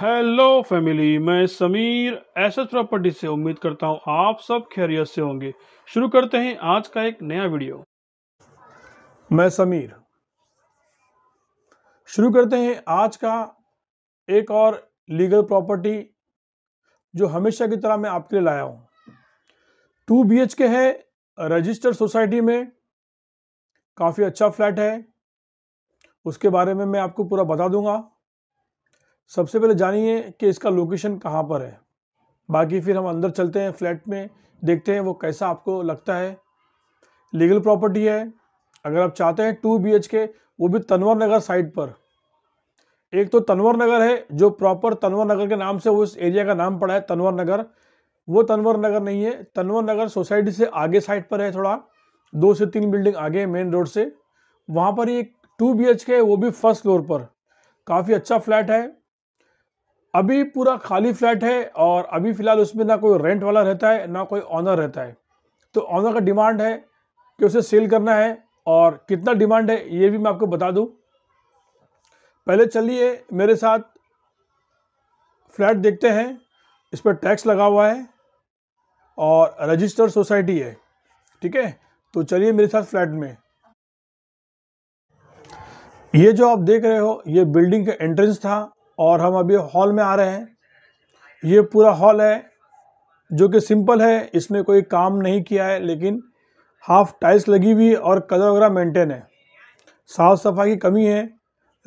hello family मैं Sameer S S property से उम्मीद करता हूँ आप सब खैरियत से होंगे शुरू करते हैं आज का एक नया वीडियो मैं समीर शुरू करते हैं आज का एक और लीगल प्रॉपर्टी जो हमेशा की तरह मैं आपके लिए लाया हूँ टू बी के है रजिस्टर्ड सोसाइटी में काफ़ी अच्छा फ्लैट है उसके बारे में मैं आपको पूरा बता दूंगा सबसे पहले जानिए कि इसका लोकेशन कहाँ पर है बाकी फिर हम अंदर चलते हैं फ्लैट में देखते हैं वो कैसा आपको लगता है लीगल प्रॉपर्टी है अगर आप चाहते हैं टू बी के वो भी तनवर नगर साइड पर एक तो तनवर नगर है जो प्रॉपर तनवर नगर के नाम से उस एरिया का नाम पड़ा है तनवर नगर वो तनवर नगर नहीं है तनवर नगर सोसाइटी से आगे साइड पर है थोड़ा दो से तीन बिल्डिंग आगे मेन रोड से वहाँ पर एक टू बी के वो भी फर्स्ट फ्लोर पर काफ़ी अच्छा फ्लैट है अभी पूरा खाली फ्लैट है और अभी फ़िलहाल उसमें ना कोई रेंट वाला रहता है ना कोई ऑनर रहता है तो ऑनर का डिमांड है कि उसे सेल करना है और कितना डिमांड है ये भी मैं आपको बता दूं पहले चलिए मेरे साथ फ्लैट देखते हैं इस पर टैक्स लगा हुआ है और रजिस्टर सोसाइटी है ठीक है तो चलिए मेरे साथ फ्लैट में ये जो आप देख रहे हो ये बिल्डिंग का एंट्रेंस था और हम अभी हॉल में आ रहे हैं ये पूरा हॉल है जो कि सिंपल है इसमें कोई काम नहीं किया है लेकिन हाफ टाइल्स लगी हुई और कलर वगैरह मेंटेन है साफ़ सफाई की कमी है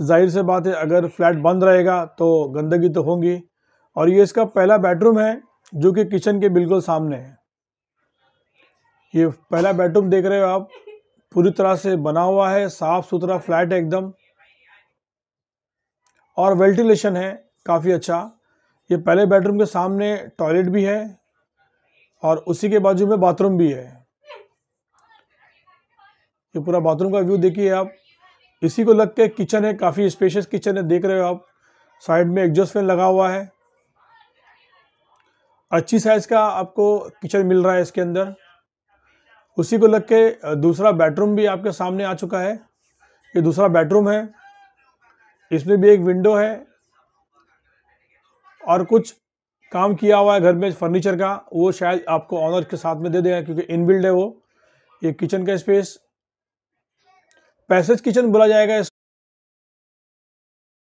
जाहिर से बात है अगर फ्लैट बंद रहेगा तो गंदगी तो होगी और ये इसका पहला बेडरूम है जो कि किचन के बिल्कुल सामने है ये पहला बेडरूम देख रहे हो आप पूरी तरह से बना हुआ है साफ़ सुथरा फ्लैट है एकदम और वेंटिलेशन है काफ़ी अच्छा ये पहले बेडरूम के सामने टॉयलेट भी है और उसी के बाजू में बाथरूम भी है ये पूरा बाथरूम का व्यू देखिए आप इसी को लग के किचन है काफ़ी स्पेशियस किचन है देख रहे हो आप साइड में एग्जॉस्ट फैन लगा हुआ है अच्छी साइज़ का आपको किचन मिल रहा है इसके अंदर उसी को लग के दूसरा बेडरूम भी आपके सामने आ चुका है ये दूसरा बेडरूम है इसमें भी एक विंडो है और कुछ काम किया हुआ है घर में फर्नीचर का वो शायद आपको ऑनर के साथ में दे देगा क्योंकि इनबिल्ड है वो ये किचन का स्पेस पैसेज किचन बोला जाएगा